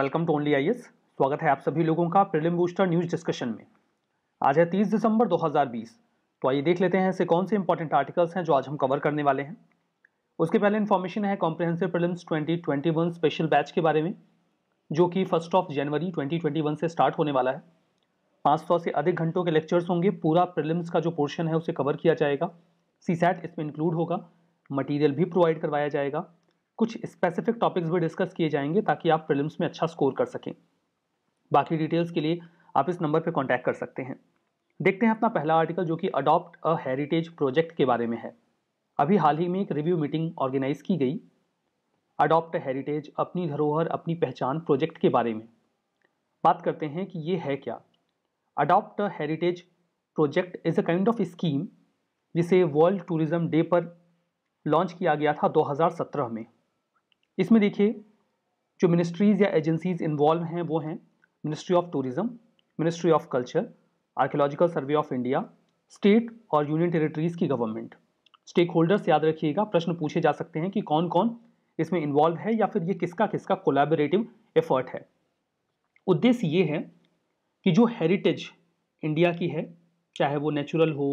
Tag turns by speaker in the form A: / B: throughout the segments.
A: welcome to only I स्वागत है आप सभी लोगों का प्रीलिम बूस्टर न्यूज डिस्कशन में आज है 30 दिसंबर 2020 तो आइए देख लेते हैं ऐसे कौन से इंपॉर्टेंट आर्टिकल्स हैं जो आज हम कवर करने वाले हैं उसके पहले इन्फॉर्मेशन है कॉम्प्रहेंसिव प्रिलिम्स 2021 स्पेशल बैच के बारे में जो कि फर्स्ट ऑफ जनवरी 2021 से स्टार्ट होने वाला है 500 से अधिक घंटों के लेक्चर्स होंगे पूरा प्रिलिम्स का जो पोर्शन है उसे कवर किया जाएगा सी इसमें इंक्लूड होगा मटीरियल भी प्रोवाइड करवाया जाएगा कुछ स्पेसिफिक टॉपिक्स भी डिस्कस किए जाएंगे ताकि आप प्रिलिम्स में अच्छा स्कोर कर सकें बाकी डिटेल्स के लिए आप इस नंबर पर कॉन्टैक्ट कर सकते हैं देखते हैं अपना पहला आर्टिकल जो कि अडॉप्ट अ हेरिटेज प्रोजेक्ट के बारे में है अभी हाल ही में एक रिव्यू मीटिंग ऑर्गेनाइज की गई अडॉप्ट हेरिटेज अपनी धरोहर अपनी पहचान प्रोजेक्ट के बारे में बात करते हैं कि ये है क्या adopt heritage project is a kind of scheme जिसे वर्ल्ड टूरिज़्म डे पर लॉन्च किया गया था 2017 में इसमें देखिए जो मिनिस्ट्रीज़ या एजेंसीज इन्वॉल्व हैं वो हैं ministry of tourism ministry of culture archaeological survey of India state और यूनियन टेरिटरीज़ की गवर्नमेंट स्टेक होल्डर्स याद रखिएगा प्रश्न पूछे जा सकते हैं कि कौन कौन इसमें इन्वॉल्व है या फिर ये किसका किसका कोलैबोरेटिव एफर्ट है उद्देश्य ये है कि जो हेरिटेज इंडिया की है चाहे वो नेचुरल हो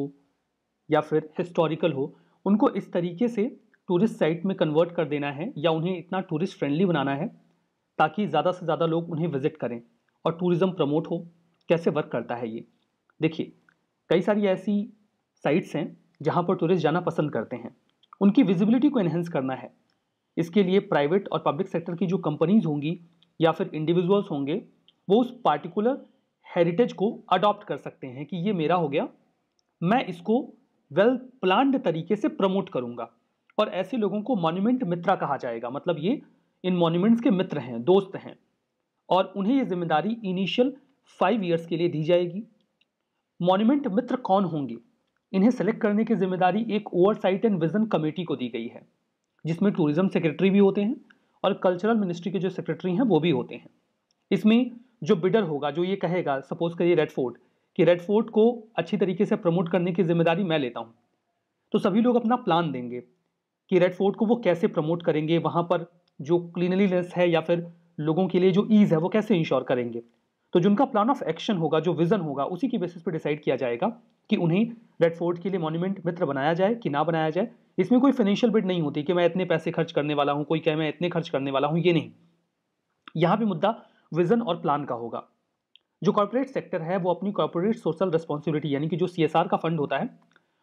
A: या फिर हिस्टोरिकल हो उनको इस तरीके से टूरिस्ट साइट में कन्वर्ट कर देना है या उन्हें इतना टूरिस्ट फ्रेंडली बनाना है ताकि ज़्यादा से ज़्यादा लोग उन्हें विजिट करें और टूरिज़्म प्रमोट हो कैसे वर्क करता है ये देखिए कई सारी ऐसी साइट्स हैं जहाँ पर टूरिस्ट जाना पसंद करते हैं उनकी विजिबिलिटी को इन्हेंस करना है इसके लिए प्राइवेट और पब्लिक सेक्टर की जो कंपनीज होंगी या फिर इंडिविजुअल्स होंगे वो उस पार्टिकुलर हेरिटेज को अडॉप्ट कर सकते हैं कि ये मेरा हो गया मैं इसको वेल well प्लान्ड तरीके से प्रमोट करूँगा और ऐसे लोगों को मॉन्यूमेंट मित्रा कहा जाएगा मतलब ये इन मॉन्यूमेंट्स के मित्र हैं दोस्त हैं और उन्हें ये जिम्मेदारी इनिशियल फाइव ईयर्स के लिए दी जाएगी मॉन्यूमेंट मित्र कौन होंगे इन्हें सेलेक्ट करने की जिम्मेदारी एक ओवरसाइट एंड विजन कमेटी को दी गई है जिसमें टूरिज्म सेक्रेटरी भी होते हैं और कल्चरल मिनिस्ट्री के जो सेक्रेटरी हैं वो भी होते हैं इसमें जो बिडर होगा जो ये कहेगा सपोज करिए रेड फोर्ट कि रेड फोर्ट को अच्छी तरीके से प्रमोट करने की जिम्मेदारी मैं लेता हूँ तो सभी लोग अपना प्लान देंगे कि रेड फोर्ट को वो कैसे प्रमोट करेंगे वहाँ पर जो क्लीनलीनेस है या फिर लोगों के लिए जो ईज़ है वो कैसे इंश्योर करेंगे तो जिनका प्लान ऑफ एक्शन होगा जो विज़न होगा उसी की बेसिस पर डिसाइड किया जाएगा कि उन्हें रेड फोर्ट के लिए मॉन्यूमेंट मित्र बनाया जाए कि ना बनाया जाए इसमें कोई फाइनेंशियल बिट नहीं होती कि मैं इतने पैसे खर्च करने वाला हूँ कोई कहे मैं इतने खर्च करने वाला हूँ ये नहीं यहाँ भी मुद्दा विज़न और प्लान का होगा जो कॉरपोरेट सेक्टर है वो अपनी कॉरपोरेट सोशल रिस्पॉन्सिबिलिटी यानी कि जो सी का फंड होता है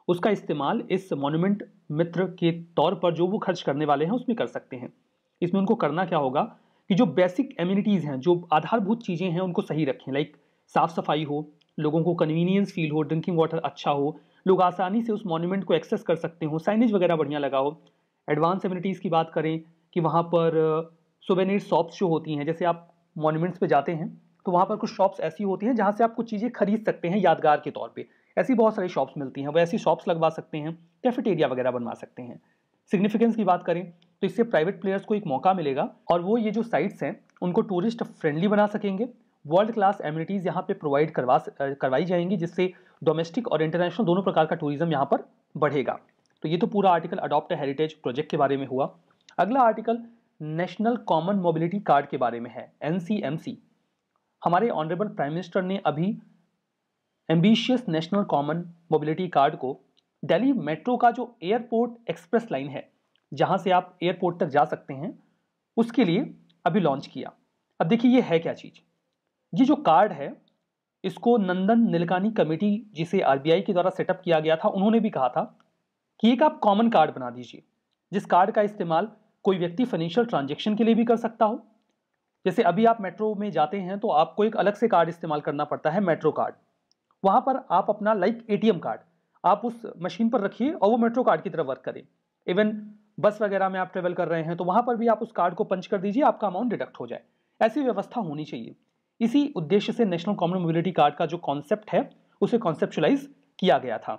A: उसका इस्तेमाल इस मोन्यूमेंट मित्र के तौर पर जो वो खर्च करने वाले हैं उसमें कर सकते हैं इसमें उनको करना क्या होगा कि जो बेसिक एम्यूनिटीज़ हैं जो आधारभूत चीज़ें हैं उनको सही रखें लाइक साफ़ सफाई हो लोगों को कन्वीनियंस फील हो ड्रिंकिंग वाटर अच्छा हो लोग आसानी से उस मोनूमेंट को एक्सेस कर सकते हो साइनेज वगैरह बढ़िया लगा हो एडवांस एम्यूनिटीज़ की बात करें कि वहाँ पर सुवेनिर शॉप्स जो होती हैं जैसे आप मोनूमेंट्स पे जाते हैं तो वहाँ पर कुछ शॉप्स ऐसी होती हैं जहाँ से आप कुछ चीज़ें खरीद सकते हैं यादगार के तौर पर ऐसी बहुत सारी शॉप्स मिलती हैं वो ऐसी शॉप्स लगवा सकते हैं कैफेटेरिया वगैरह बनवा सकते हैं सिग्निफिकेंस की बात करें तो इससे प्राइवेट प्लेयर्स को एक मौका मिलेगा और वो ये जो साइट्स हैं उनको टूरिस्ट फ्रेंडली बना सकेंगे वर्ल्ड क्लास एम्यूनिटीज़ यहाँ पे प्रोवाइड करवा करवाई जाएंगी जिससे डोमेस्टिक और इंटरनेशनल दोनों प्रकार का टूरिज्म यहाँ पर बढ़ेगा तो ये तो पूरा आर्टिकल अडॉप्ट हेरिटेज प्रोजेक्ट के बारे में हुआ अगला article national common mobility card के बारे में है एन हमारे ऑनरेबल प्राइम मिनिस्टर ने अभी ambitious national common mobility card को दिल्ली मेट्रो का जो एयरपोर्ट एक्सप्रेस लाइन है जहाँ से आप एयरपोर्ट तक जा सकते हैं उसके लिए अभी लॉन्च किया अब देखिए ये है क्या चीज़ ये जो कार्ड है इसको नंदन नीलकानी कमेटी जिसे आरबीआई के द्वारा सेटअप किया गया था उन्होंने भी कहा था कि एक आप कॉमन कार्ड बना दीजिए जिस कार्ड का इस्तेमाल कोई व्यक्ति फाइनेंशियल ट्रांजेक्शन के लिए भी कर सकता हो जैसे अभी आप मेट्रो में जाते हैं तो आपको एक अलग से कार्ड इस्तेमाल करना पड़ता है मेट्रो कार्ड वहाँ पर आप अपना लाइक ए कार्ड आप उस मशीन पर रखिए और वो मेट्रो कार्ड की तरह वर्क करें इवन बस वगैरह में आप ट्रेवल कर रहे हैं तो वहाँ पर भी आप उस कार्ड को पंच कर दीजिए आपका अमाउंट डिडक्ट हो जाए ऐसी व्यवस्था होनी चाहिए इसी उद्देश्य से नेशनल कॉमन मोबिलिटी कार्ड का जो कॉन्सेप्ट है उसे कॉन्सेप्चुलाइज किया गया था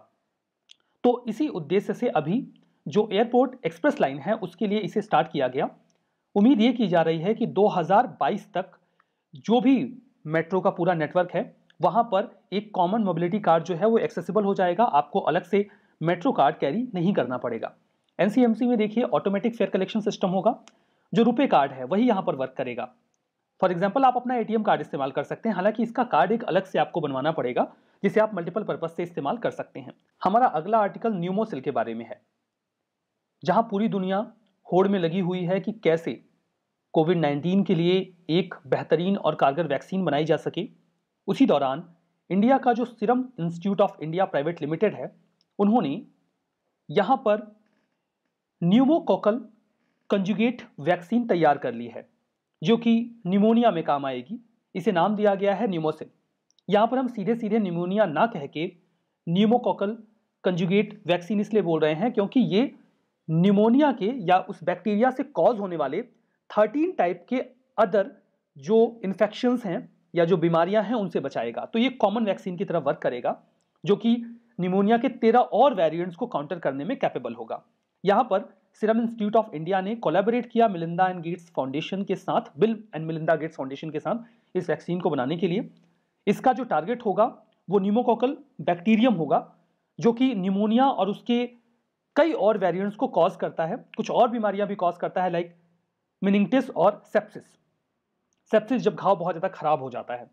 A: तो इसी उद्देश्य से अभी जो एयरपोर्ट एक्सप्रेस लाइन है उसके लिए इसे स्टार्ट किया गया उम्मीद ये की जा रही है कि 2022 तक जो भी मेट्रो का पूरा नेटवर्क है वहाँ पर एक कॉमन मोबिलिटी कार्ड जो है वो एक्सेसिबल हो जाएगा आपको अलग से मेट्रो कार्ड कैरी नहीं करना पड़ेगा एन में देखिए ऑटोमेटिक फेयर कलेक्शन सिस्टम होगा जो रुपये कार्ड है वही यहाँ पर वर्क करेगा फॉर एग्जाम्पल आप अपना एटीएम कार्ड इस्तेमाल कर सकते हैं हालांकि इसका कार्ड एक अलग से आपको बनवाना पड़ेगा जिसे आप मल्टीपल पर्पज से इस्तेमाल कर सकते हैं हमारा अगला आर्टिकल न्यूमोसिल के बारे में है जहां पूरी दुनिया होड़ में लगी हुई है कि कैसे कोविड 19 के लिए एक बेहतरीन और कारगर वैक्सीन बनाई जा सके उसी दौरान इंडिया का जो Serum Institute of India private limited है उन्होंने यहाँ पर न्यूमोकोकल कंजुगेट वैक्सीन तैयार कर ली है जो कि निमोनिया में काम आएगी इसे नाम दिया गया है न्यूमोसिन यहाँ पर हम सीधे सीधे निमोनिया ना कह के न्यूमोकोकल कंजुगेट वैक्सीन इसलिए बोल रहे हैं क्योंकि ये निमोनिया के या उस बैक्टीरिया से कॉज होने वाले थर्टीन टाइप के अदर जो इन्फेक्शंस हैं या जो बीमारियां हैं उनसे बचाएगा तो ये कॉमन वैक्सीन की तरह वर्क करेगा जो कि निमोनिया के तेरह और वेरिएंट्स को काउंटर करने में कैपेबल होगा यहाँ पर सिरम इंस्टीट्यूट ऑफ इंडिया ने कोलेबोरेट किया मिलिंदा एंड गेट्स फाउंडेशन के साथ Bill and Melinda Gates Foundation के साथ इस वैक्सीन को बनाने के लिए इसका जो टारगेट होगा वो न्यूमोकोकल बैक्टीरियम होगा जो कि निमोनिया और उसके कई और वेरियंट्स को कॉज करता है कुछ और बीमारियां भी कॉज करता है लाइक मिनिंगटिस और सेप्सिस सेप्सिस जब घाव बहुत ज़्यादा खराब हो जाता है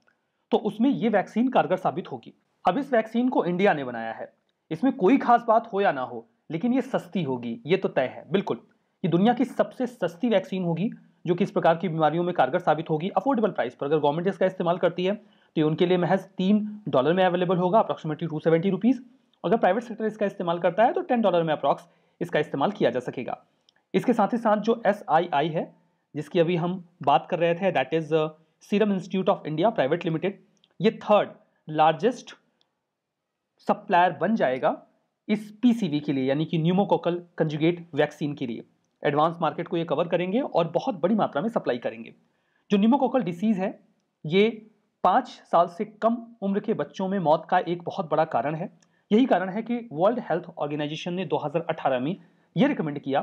A: तो उसमें ये वैक्सीन कारगर साबित होगी अब इस वैक्सीन को इंडिया ने बनाया है इसमें कोई खास बात हो या ना हो लेकिन ये सस्ती होगी ये तो तय है बिल्कुल ये दुनिया की सबसे सस्ती वैक्सीन होगी जो कि इस प्रकार की बीमारियों में कारगर साबित होगी अफोर्डेबल प्राइस पर अगर गवर्नमेंट इसका इस्तेमाल करती है तो ये उनके लिए महज तीन डॉलर में अवेलेबल होगा अप्रॉक्सीमेटली टू सेवेंटी रुपीज़ अगर प्राइवेट सेक्टर इसका इस्तेमाल करता है तो टेन डॉलर में अप्रॉक्स इसका इस्तेमाल किया जा सकेगा इसके साथ ही साथ जो एस आई आई है जिसकी अभी हम बात कर रहे थे that is Serum Institute of India private limited ये थर्ड लार्जेस्ट सप्लायर बन जाएगा इस पीसीवी के लिए यानी कि न्यूमोकोकल कंजुगेट वैक्सीन के लिए एडवांस मार्केट को ये कवर करेंगे और बहुत बड़ी मात्रा में सप्लाई करेंगे जो न्यूमोकोकल डिसीज़ है ये पाँच साल से कम उम्र के बच्चों में मौत का एक बहुत बड़ा कारण है यही कारण है कि वर्ल्ड हेल्थ ऑर्गेनाइजेशन ने 2018 में ये रिकमेंड किया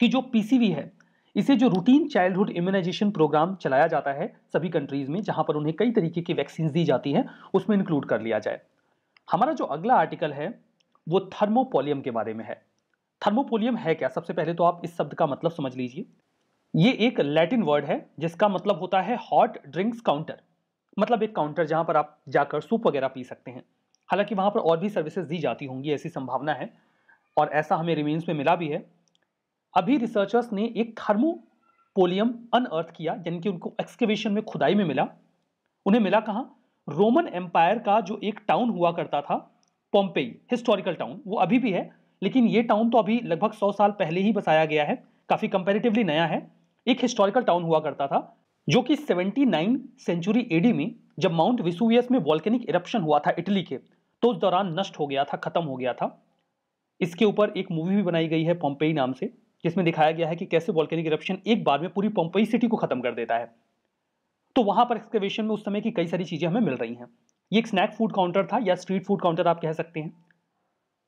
A: कि जो पीसीवी है इसे जो रूटीन चाइल्डहुड इम्यूनाइजेशन प्रोग्राम चलाया जाता है सभी कंट्रीज में जहां पर उन्हें कई तरीके की वैक्सीन दी जाती हैं उसमें इंक्लूड कर लिया जाए हमारा जो अगला आर्टिकल है वो थर्मोपोलियम के बारे में है थर्मोपोलियम है क्या सबसे पहले तो आप इस शब्द का मतलब समझ लीजिए ये एक लैटिन वर्ड है जिसका मतलब होता है हॉट ड्रिंक्स काउंटर मतलब एक काउंटर जहां पर आप जाकर सूप वगैरह पी सकते हैं हालांकि वहां पर और भी सर्विसेज दी जाती होंगी ऐसी संभावना है और ऐसा हमें रिमेन्स में मिला भी है अभी रिसर्चर्स ने एक थर्मोपोलियम अनअर्थ किया यानी कि उनको एक्सकेवेशन में खुदाई में मिला उन्हें मिला कहाँ रोमन एम्पायर का जो एक टाउन हुआ करता था पोम्पेई हिस्टोरिकल टाउन वो अभी भी है लेकिन ये टाउन तो अभी लगभग सौ साल पहले ही बसाया गया है काफ़ी कंपेरेटिवली नया है एक हिस्टोरिकल टाउन हुआ करता था जो कि 79 सेंचुरी एडी में जब माउंट विसुवियस में वॉल्केनिक इरप्शन हुआ था इटली के तो उस दौरान नष्ट हो गया था ख़त्म हो गया था इसके ऊपर एक मूवी भी बनाई गई है पोम्पेई नाम से जिसमें दिखाया गया है कि कैसे वॉल्केनिक इरप्शन एक बार में पूरी पंपई सिटी को खत्म कर देता है तो वहां पर एक्सकवेशन में उस समय की कई सारी चीजें हमें मिल रही हैं ये एक स्नैक फूड काउंटर था या स्ट्रीट फूड काउंटर आप कह सकते हैं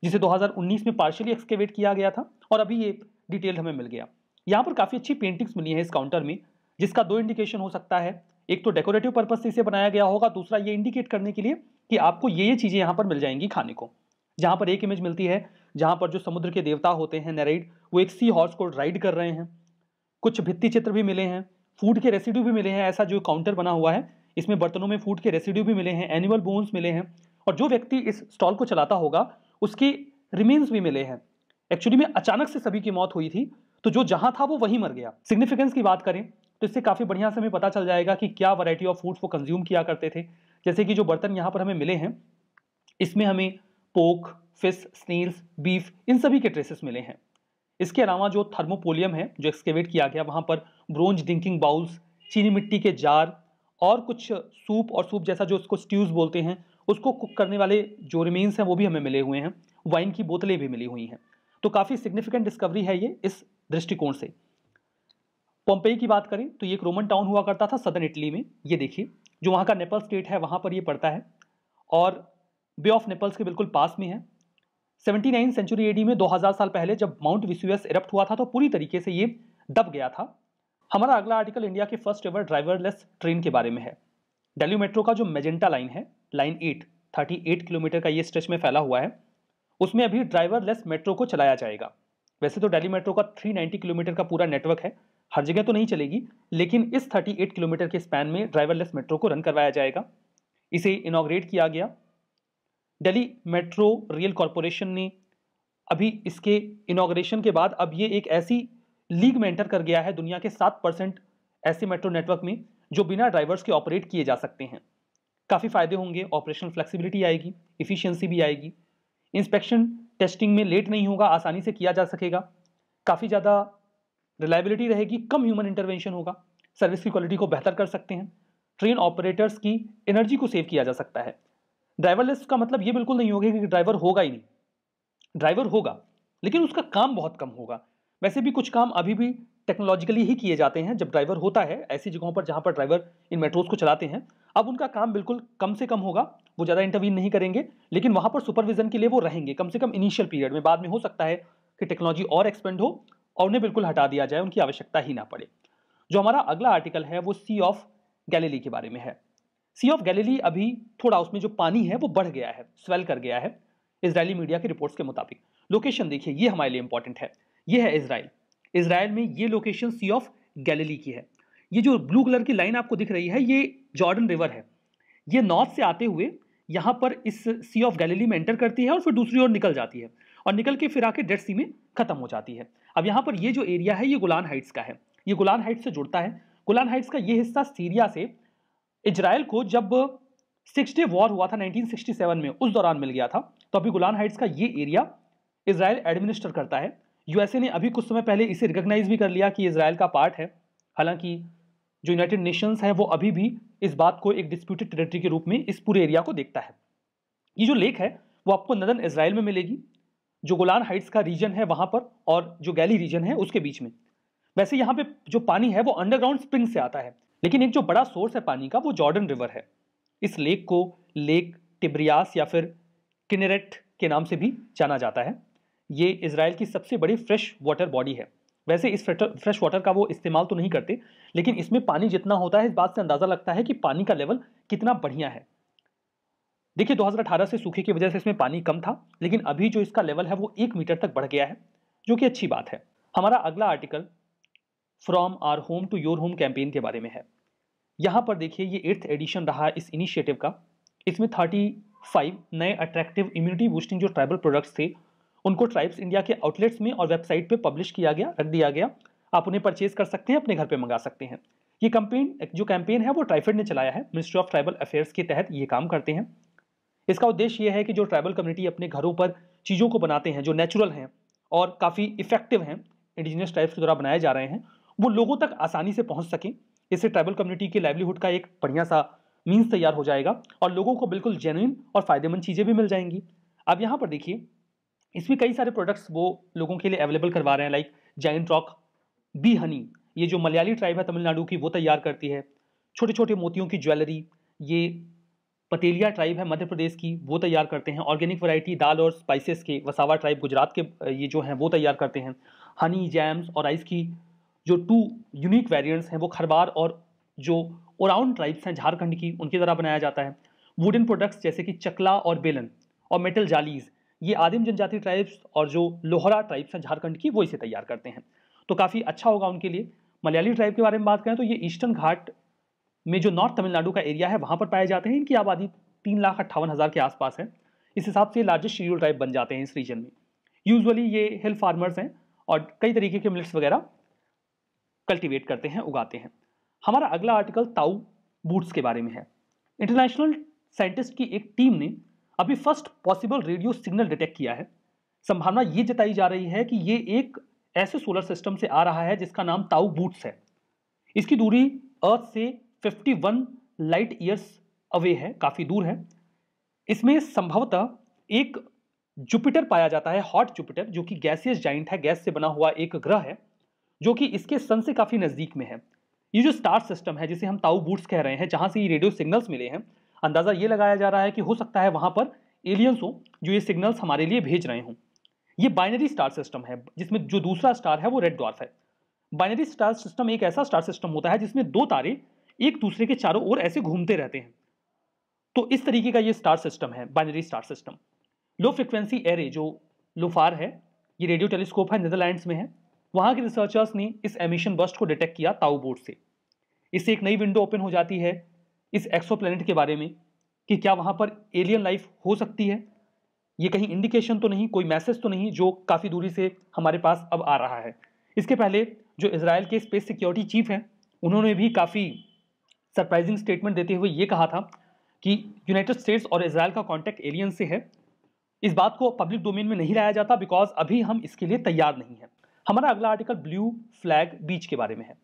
A: जिसे 2019 में पार्शियली एक्सकेवेट किया गया था और अभी ये डिटेल हमें मिल गया यहाँ पर काफ़ी अच्छी पेंटिंग्स मिली हैं इस काउंटर में जिसका दो इंडिकेशन हो सकता है एक तो डेकोरेटिव पर्पज से इसे बनाया गया होगा दूसरा ये इंडिकेट करने के लिए कि आपको ये ये चीज़ें यहाँ पर मिल जाएंगी खाने को जहाँ पर एक इमेज मिलती है जहाँ पर जो समुद्र के देवता होते हैं नेराइड वो एक सी हॉर्स को राइड कर रहे हैं कुछ भित्ति चित्र भी मिले हैं फूड के रेसिड्यू भी मिले हैं ऐसा जो काउंटर बना हुआ है इसमें बर्तनों में फूड के रेसिड्यू भी मिले हैं एनिमल बोन्स मिले हैं और जो व्यक्ति इस स्टॉल को चलाता होगा उसके रिमेन्स भी मिले हैं एक्चुअली में अचानक से सभी की मौत हुई थी तो जो जहाँ था वो वहीं मर गया सिग्निफिकेंस की बात करें तो इससे काफ़ी बढ़िया से हमें पता चल जाएगा कि क्या वैरायटी ऑफ फूड्स वो कंज्यूम किया करते थे जैसे कि जो बर्तन यहाँ पर हमें मिले हैं इसमें हमें पोक फिश स्नील्स बीफ इन सभी के ट्रेसेस मिले हैं इसके अलावा जो थर्मोपोलियम है जो एक्सकेवेट किया गया वहाँ पर ब्रोंज डिंकिंग बाउल्स चीनी मिट्टी के जार और कुछ सूप और सूप जैसा जो इसको स्ट्यूज बोलते हैं उसको कुक करने वाले जो रिमेन्स हैं वो भी हमें मिले हुए हैं वाइन की बोतलें भी मिली हुई हैं तो काफ़ी सिग्निफिकेंट डिस्कवरी है ये इस दृष्टिकोण से पोम्पेई की बात करें तो ये एक रोमन टाउन हुआ करता था सदर्न इटली में ये देखिए जो वहाँ का नेपल स्टेट है वहाँ पर ये पड़ता है और बे ऑफ नेपल्स के बिल्कुल पास में है सेवेंटी नाइन सेंचुरी एडी में 2000 साल पहले जब माउंट विस्यूएस इरप्ट हुआ था तो पूरी तरीके से ये दब गया था हमारा अगला आर्टिकल इंडिया के फर्स्ट एवर ड्राइवरलेस ट्रेन के बारे में है डेली मेट्रो का जो मेजेंटा लाइन है line eight thirty eight kilometre का ये स्ट्रेच में फैला हुआ है उसमें अभी ड्राइवरलेस मेट्रो को चलाया जाएगा वैसे तो डेली मेट्रो का 390 किलोमीटर का पूरा नेटवर्क है हर जगह तो नहीं चलेगी लेकिन इस 38 किलोमीटर के स्पैन में ड्राइवरलेस मेट्रो को रन करवाया जाएगा इसे इनाग्रेट किया गया दिल्ली मेट्रो रेल कॉरपोरेशन ने अभी इसके इनाग्रेशन के बाद अब ये एक ऐसी लीग में एंटर कर गया है दुनिया के सात परसेंट ऐसे मेट्रो नेटवर्क में जो बिना ड्राइवर्स के ऑपरेट किए जा सकते हैं काफ़ी फायदे होंगे ऑपरेशनल फ्लेक्सिबिलिटी आएगी इफ़िशियंसी भी आएगी इंस्पेक्शन टेस्टिंग में लेट नहीं होगा आसानी से किया जा सकेगा काफ़ी ज़्यादा रिलायबिलिटी रहेगी कम ह्यूमन इंटरवेंशन होगा सर्विस की क्वालिटी को बेहतर कर सकते हैं ट्रेन ऑपरेटर्स की एनर्जी को सेव किया जा सकता है ड्राइवरलेस का मतलब ये बिल्कुल नहीं होगा कि ड्राइवर होगा ही नहीं ड्राइवर होगा लेकिन उसका काम बहुत कम होगा वैसे भी कुछ काम अभी भी टेक्नोलॉजिकली ही किए जाते हैं जब ड्राइवर होता है ऐसी जगहों पर जहाँ पर ड्राइवर इन मेट्रोज को चलाते हैं अब उनका काम बिल्कुल कम से कम होगा वो ज़्यादा इंटरवीन नहीं करेंगे लेकिन वहाँ पर सुपरविजन के लिए वो रहेंगे कम से कम इनिशियल पीरियड में बाद में हो सकता है कि टेक्नोलॉजी और एक्सपेंड हो और उन्हें बिल्कुल हटा दिया जाए उनकी आवश्यकता ही ना पड़े जो हमारा अगला आर्टिकल है वो सी ऑफ गैलेली के बारे में है सी ऑफ गैलीली अभी थोड़ा उसमें जो पानी है वो बढ़ गया है स्वेल कर गया है इसराइली मीडिया की रिपोर्ट्स के मुताबिक लोकेशन देखिए ये हमारे लिए इंपॉर्टेंट है ये है इसराइल इसराइल में ये लोकेशन सी ऑफ गैलीली की है ये जो ब्लू कलर की लाइन आपको दिख रही है ये जॉर्डन रिवर है ये नॉर्थ से आते हुए यहाँ पर इस सी ऑफ गैलीली में एंटर करती है और फिर दूसरी ओर निकल जाती है और निकल के फिर आके डेड सी में खत्म हो जाती है अब यहाँ पर ये जो एरिया है ये गुलान हाइट्स का है ये गुलान हाइट्स से जुड़ता है गुलान हाइट्स का ये हिस्सा सीरिया से इजराइल को जब सिक्स डे वॉर हुआ था 1967 में उस दौरान मिल गया था तो अभी गुलान हाइट्स का ये एरिया इसराइल एडमिनिस्टर करता है यूएसए ने अभी कुछ समय पहले इसे रिकोगनाइज भी कर लिया कि इसराइल का पार्ट है हालांकि जो यूनाइटेड नेशंस है वो अभी भी इस बात को एक डिस्प्यूटेड टेरिटरी के रूप में इस पूरे एरिया को देखता है ये जो लेक है वो आपको नदन इसराइल में मिलेगी जो गुलान हाइट्स का रीजन है वहाँ पर और जो गैली रीजन है उसके बीच में वैसे यहाँ पे जो पानी है वो अंडरग्राउंड स्प्रिंग से आता है लेकिन एक जो बड़ा सोर्स है पानी का वो जॉर्डन रिवर है इस लेक को लेक टिब्रियास या फिर किनरेट के नाम से भी जाना जाता है ये इसराइल की सबसे बड़ी फ्रेश वाटर बॉडी है वैसे इस फ्रेश वाटर का वो इस्तेमाल तो नहीं करते लेकिन इसमें पानी जितना होता है इस बात से अंदाज़ा लगता है कि पानी का लेवल कितना बढ़िया है देखिए 2018 से सूखे की वजह से इसमें पानी कम था लेकिन अभी जो इसका लेवल है वो एक मीटर तक बढ़ गया है जो कि अच्छी बात है हमारा अगला article from our home to your home campaign के बारे में है यहाँ पर देखिए ये एट्थ एडिशन रहा इस इनिशिएटिव का इसमें थर्टी फाइव नए अट्रैक्टिव इम्यूनिटी बूस्टिंग जो ट्राइबल प्रोडक्ट्स थे उनको ट्राइब्स इंडिया के आउटलेट्स में और वेबसाइट पे पब्लिश किया गया रख दिया गया आप उन्हें परचेज कर सकते हैं अपने घर पे मंगा सकते हैं ये कंपेन जो कैंपेन है वो ट्राइफेड ने चलाया है मिनिस्ट्री ऑफ ट्राइबल अफेयर्स के तहत ये काम करते हैं इसका उद्देश्य ये है कि जो ट्राइबल कम्युनिटी अपने घरों पर चीज़ों को बनाते हैं जो नेचुरल हैं और काफ़ी इफेक्टिव हैं इंडिजिनियस ट्राइब्स के द्वारा बनाए जा रहे हैं वो लोगों तक आसानी से पहुँच सकें इससे ट्राइबल कम्युनिटी की लाइवलीहुड का एक बढ़िया सा मीन्स तैयार हो जाएगा और लोगों को बिल्कुल जेनुइन और फायदेमंद चीज़ें भी मिल जाएंगी अब यहाँ पर देखिए इसमें कई सारे प्रोडक्ट्स वो लोगों के लिए अवेलेबल करवा रहे हैं like giant rock bee honey ये जो मलयाली ट्राइब है तमिलनाडु की वो तैयार करती है छोटे छोटे मोतियों की ज्वेलरी ये पटेलिया ट्राइब है मध्य प्रदेश की वो तैयार करते हैं ऑर्गेनिक वैरायटी दाल और स्पाइसेस के वसावा ट्राइब गुजरात के ये जो हैं वो तैयार करते हैं हनी जैम्स और आइस की जो टू यूनिक वेरियंट्स हैं वो खरबार और जो ओराउंड ट्राइब्स हैं झारखंड की उनके द्वारा बनाया जाता है वुडन प्रोडक्ट्स जैसे कि चकला और बेलन और मेटल जालीज ये आदिम जनजाति ट्राइब्स और जो लोहरा ट्राइब्स हैं झारखंड की वो इसे तैयार करते हैं तो काफ़ी अच्छा होगा उनके लिए मलयाली ट्राइब के बारे में बात करें तो ये ईस्टर्न घाट में जो नॉर्थ तमिलनाडु का एरिया है वहाँ पर पाए जाते हैं इनकी आबादी तीन लाख अट्ठावन हज़ार के आसपास है इस हिसाब से लार्जेस्ट शेड्यूल ट्राइब बन जाते हैं इस रीजन में यूजुअली ये हिल फार्मर्स हैं और कई तरीके के मिल्स वगैरह कल्टीवेट करते हैं उगाते हैं हमारा अगला आर्टिकल ताऊ बूट्स के बारे में है इंटरनेशनल साइंटिस्ट की एक टीम ने अभी first possible radio signal detect किया है संभावना ये जताई जा रही है कि ये एक ऐसे सोलर सिस्टम से आ रहा है जिसका नाम ताऊ बूट्स है इसकी दूरी अर्थ से 51 लाइट ईयर्स अवे है काफ़ी दूर है इसमें संभवतः एक जुपिटर पाया जाता है हॉट जुपिटर जो कि गैसियस जाइंट है गैस से बना हुआ एक ग्रह है जो कि इसके सन से काफ़ी नज़दीक में है ये जो स्टार सिस्टम है जिसे हम ताऊ बूट्स कह रहे हैं जहाँ से ये रेडियो सिग्नल्स मिले हैं अंदाज़ा ये लगाया जा रहा है कि हो सकता है वहाँ पर एलियंस हो जो ये सिग्नल्स हमारे लिए भेज रहे हों ये बाइनरी स्टार सिस्टम है जिसमें जो दूसरा स्टार है वो रेड डॉर्फ है बाइनरी स्टार सिस्टम एक ऐसा स्टार सिस्टम होता है जिसमें दो तारे एक दूसरे के चारों ओर ऐसे घूमते रहते हैं तो इस तरीके का ये स्टार सिस्टम है binary star system low frequency array जो लोफार है ये रेडियो टेलीस्कोप है नीदरलैंड्स में है वहां के रिसर्चर्स ने इस एमिशन बस्ट को डिटेक्ट किया ताऊ बोर्ड से इससे एक नई विंडो ओपन हो जाती है इस एक्सो के बारे में कि क्या वहां पर एलियन लाइफ हो सकती है ये कहीं इंडिकेशन तो नहीं कोई मैसेज तो नहीं जो काफ़ी दूरी से हमारे पास अब आ रहा है इसके पहले जो इसराइल के स्पेस सिक्योरिटी चीफ हैं उन्होंने भी काफ़ी सरप्राइजिंग स्टेटमेंट देते हुए ये कहा था कि यूनाइटेड स्टेट्स और इसराइल का कॉन्टैक्ट एलियन से है इस बात को पब्लिक डोमेन में नहीं लाया जाता बिकॉज अभी हम इसके लिए तैयार नहीं है हमारा अगला आर्टिकल ब्लू फ्लैग बीच के बारे में है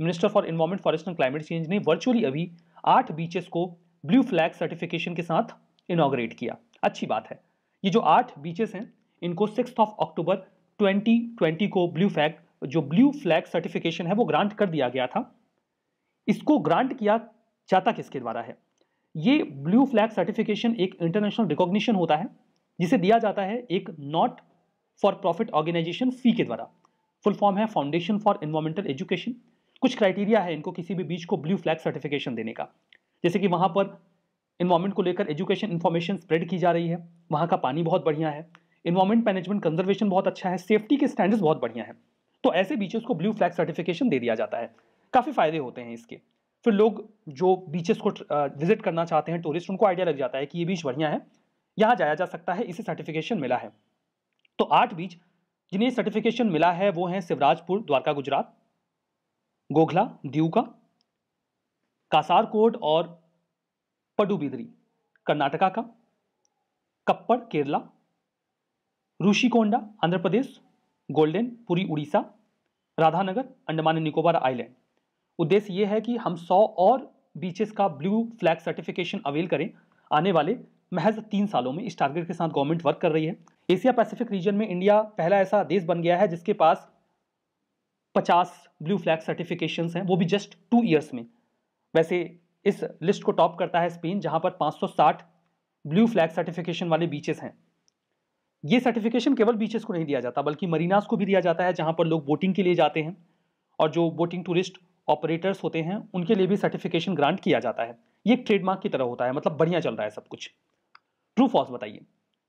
A: minister for environment forest and climate change ने वर्चुअली अभी आठ बीचेस को ब्लू फ्लैग सर्टिफिकेशन के साथ इनाग्रेट किया अच्छी बात है ये जो आठ बीचेस हैं इनको सिक्स ऑफ अक्टूबर 2020 को ब्लू फ्लैग जो ब्लू फ्लैग सर्टिफिकेशन है वो ग्रांट कर दिया गया था इसको ग्रांट किया जाता किसके द्वारा है ये ब्लू फ्लैग सर्टिफिकेशन एक इंटरनेशनल रिकॉग्निशन होता है जिसे दिया जाता है एक not for profit organisation FEE के द्वारा फुल फॉर्म है फाउंडेशन फॉर इन्वायरमेंटल एजुकेशन कुछ क्राइटेरिया है इनको किसी भी बीच को ब्लू फ्लैग सर्टिफिकेशन देने का जैसे कि वहाँ पर इन्वायरमेंट को लेकर एजुकेशन इन्फॉर्मेशन स्प्रेड की जा रही है वहाँ का पानी बहुत बढ़िया है इन्वायरमेंट मैनेजमेंट कंजर्वेशन बहुत अच्छा है सेफ्टी के स्टैंडर्ड्स बहुत बढ़िया हैं तो ऐसे बीचेस को ब्लू फ्लैग सर्टिफिकेशन दे दिया जाता है काफ़ी फायदे होते हैं इसके फिर लोग जो बीचेस को विजिट करना चाहते हैं टूरिस्ट उनको आइडिया लग जाता है कि ये बीच बढ़िया है यहाँ जाया जा सकता है इसे सर्टिफिकेशन मिला है तो आठ बीच जिन्हें सर्टिफिकेशन मिला है वो हैं शिवराजपुर द्वारका गुजरात गोखला दीव का कासारकोट और पडुबिदरी कर्नाटका का कप्पड़ केरला ऋषिकोंडा आंध्र प्रदेश गोल्डन पुरी उड़ीसा राधानगर अंडमान निकोबार आइलैंड उद्देश्य ये है कि हम 100 और बीचेस का ब्लू फ्लैग सर्टिफिकेशन अवेल करें आने वाले महज तीन सालों में इस टारगेट के साथ गवर्नमेंट वर्क कर रही है एशिया पैसिफिक रीजन में इंडिया पहला ऐसा देश बन गया है जिसके पास 50 ब्लू फ्लैग सर्टिफिकेशंस हैं वो भी जस्ट टू ईयर्स में वैसे इस लिस्ट को टॉप करता है स्पेन जहां पर 560 ब्लू फ्लैग सर्टिफिकेशन वाले बीचेस हैं ये सर्टिफिकेशन केवल बीचेस को नहीं दिया जाता बल्कि मरीनास को भी दिया जाता है जहां पर लोग बोटिंग के लिए जाते हैं और जो बोटिंग टूरिस्ट ऑपरेटर्स होते हैं उनके लिए भी सर्टिफिकेशन ग्रांट किया जाता है ये ट्रेडमार्क की तरह होता है मतलब बढ़िया चल रहा है सब कुछ ट्रू फॉल्स बताइए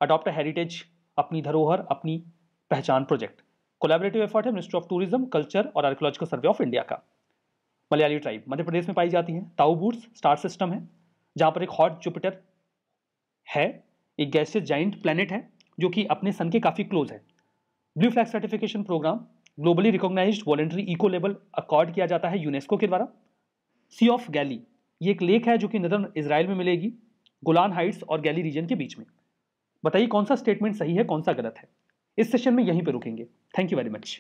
A: अडॉप्ट हेरिटेज अपनी धरोहर अपनी पहचान प्रोजेक्ट कोलेबरेटिव एफर्ट है मिनिस्ट्री ऑफ टूरिज्म कल्चर और आर्कोलॉजिकल सर्वे ऑफ इंडिया का मलयाली ट्राइब मध्य प्रदेश में पाई जाती है ताऊबूट्स स्टार सिस्टम है जहाँ पर एक हॉट जुपिटर है एक गैसियस जाइंट प्लानट है जो कि अपने सन के काफ़ी क्लोज है blue flag certification programme globally recognised voluntary eco लेवल अकॉर्ड किया जाता है यूनेस्को के द्वारा सी ऑफ गैली ये एक लेक है जो कि नदर इसराइल में मिलेगी गुलान हाइट्स और गैली रीजन के बीच में बताइए कौन सा स्टेटमेंट सही है कौन सा गलत है इस सेशन में यहीं पर रुकेंगे थैंक यू वेरी मच